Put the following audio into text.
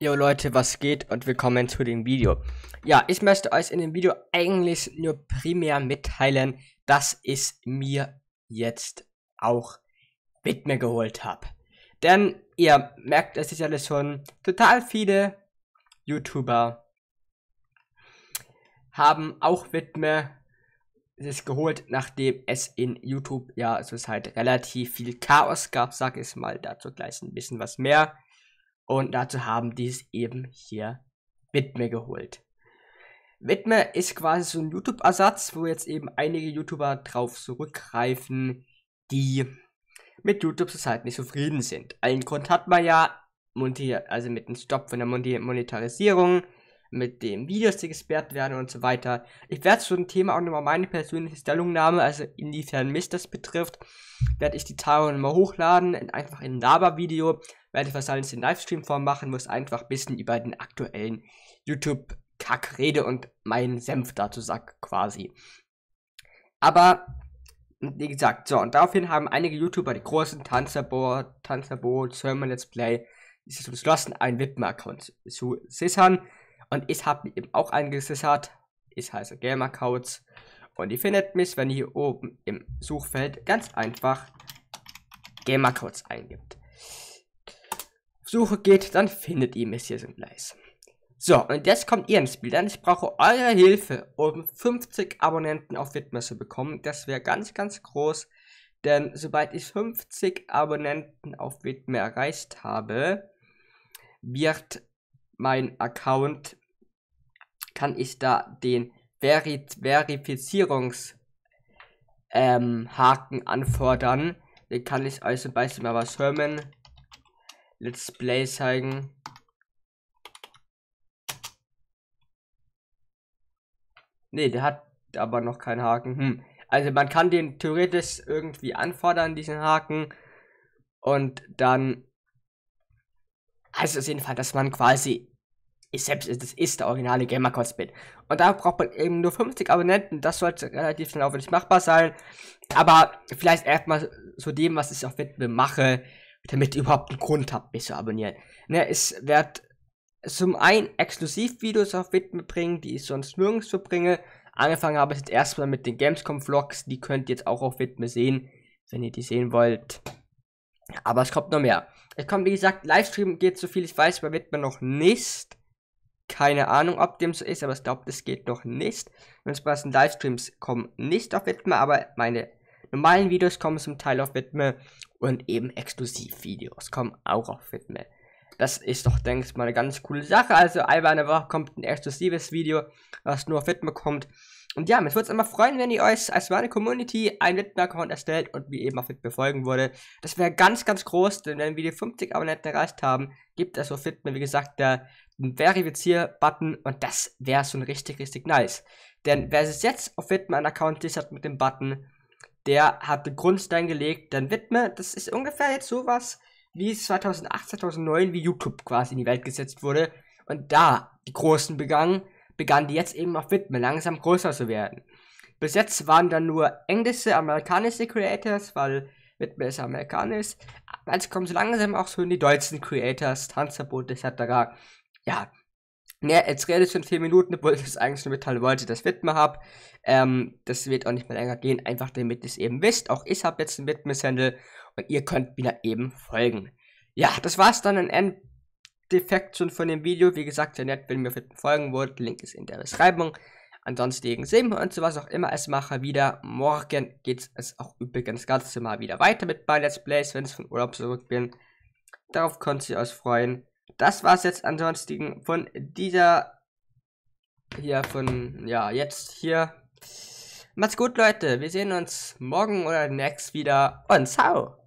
Jo Leute, was geht und willkommen zu dem Video. Ja, ich möchte euch in dem Video eigentlich nur primär mitteilen, dass ich mir jetzt auch Widme geholt habe. Denn ihr merkt es sicherlich schon, total viele YouTuber haben auch Widme sich geholt, nachdem es in YouTube ja so also halt relativ viel Chaos gab, sag ich mal, dazu gleich ein bisschen was mehr. Und dazu haben die es eben hier Widme geholt. Widme ist quasi so ein YouTube-Ersatz, wo jetzt eben einige YouTuber drauf zurückgreifen, die mit YouTube zurzeit nicht zufrieden sind. Einen Grund hat man ja, also mit dem Stopp von der Monetarisierung, mit den Videos, die gesperrt werden und so weiter. Ich werde zu dem Thema auch nochmal meine persönliche Stellungnahme, also inwiefern mich das betrifft, werde ich die Tage nochmal hochladen, einfach in ein Laber-Video, werde ich wahrscheinlich den Livestream-Form machen, wo ich einfach ein bisschen über den aktuellen YouTube-Kack rede und meinen Senf dazu sag quasi. Aber, wie gesagt, so, und daraufhin haben einige YouTuber die großen Tanzerbo, Tanzerbo, Sermon Let's Play, sich beschlossen, einen Witmer-Account zu sichern und ich habe mir eben auch angesichert. Ich heiße Gamercouch. Und ihr findet mich, wenn ihr hier oben im Suchfeld ganz einfach Gamercouch eingibt. Suche geht, dann findet ihr mich hier so gleich. So, und jetzt kommt ihr ins Spiel, denn ich brauche eure Hilfe, um 50 Abonnenten auf Fitness zu bekommen. Das wäre ganz, ganz groß, denn sobald ich 50 Abonnenten auf Widmer erreicht habe, wird mein Account, kann ich da den Veri Verifizierungshaken ähm, anfordern. Den kann ich euch zum also Beispiel mal was hören. Let's Play zeigen. Ne, der hat aber noch keinen Haken. Hm. Also man kann den theoretisch irgendwie anfordern, diesen Haken. Und dann Heißt auf jeden Fall, dass man quasi, ich selbst, das ist der originale Gamercode-Spin. Und da braucht man eben nur 50 Abonnenten, das sollte relativ schnell aufwendig machbar sein. Aber vielleicht erstmal zu dem, was ich auf Widme mache, damit ihr überhaupt einen Grund habt, mich zu abonnieren. Ne, es wird zum einen Exklusivvideos auf Widme bringen, die ich sonst nirgends verbringe. Angefangen habe ich jetzt erstmal mit den Gamescom-Vlogs, die könnt ihr jetzt auch auf Widme sehen, wenn ihr die sehen wollt. Aber es kommt noch mehr. Ich komme, wie gesagt, Livestream geht so viel ich weiß, über wird noch nicht. Keine Ahnung, ob dem so ist, aber ich glaube, das geht noch nicht. Und es passen Livestreams kommen nicht auf Widme, aber meine normalen Videos kommen zum Teil auf Widme und eben Exklusivvideos kommen auch auf Widme. Das ist doch, denke ich mal, eine ganz coole Sache. Also einmal in der Woche kommt ein exklusives Video, was nur auf Widme kommt. Und ja, mich würde es immer freuen, wenn ihr euch als meine Community einen Witmer-Account erstellt und mir eben auf Witmer folgen würde. Das wäre ganz, ganz groß, denn wenn wir die 50 Abonnenten erreicht haben, gibt es auf Witmer, wie gesagt, den Verifizier-Button und das wäre schon richtig, richtig nice. Denn wer sich jetzt auf Witmer einen Account sichert mit dem Button, der hat den Grundstein gelegt, denn Witmer, das ist ungefähr jetzt sowas, wie es 2008, 2009 wie YouTube quasi in die Welt gesetzt wurde und da die Großen begangen begannen die jetzt eben auf Widmen langsam größer zu werden. Bis jetzt waren dann nur englische, amerikanische Creators, weil Widmen ist amerikanisch. Aber jetzt kommen sie langsam auch so in die deutschen Creators, Tanzverbot etc. Ja, ja, jetzt rede ich schon vier Minuten, obwohl ich das eigentlich nur mitteilen wollte, dass ich Widme habe. Ähm, das wird auch nicht mehr länger gehen, einfach damit ihr es eben wisst. Auch ich habe jetzt einen Widme-Sendel und ihr könnt mir da eben folgen. Ja, das war's dann in Defection von dem Video. Wie gesagt, sehr nett, wenn ihr mir auf folgen wollt. Link ist in der Beschreibung. Ansonsten sehen wir uns was auch immer es mache wieder. Morgen geht es auch übrigens ganz normal wieder weiter mit bei Let's Plays, wenn ich von Urlaub zurück bin. Darauf könnt ihr euch freuen. Das war es jetzt ansonsten von dieser hier von ja jetzt hier. Macht's gut Leute, wir sehen uns morgen oder next wieder und ciao.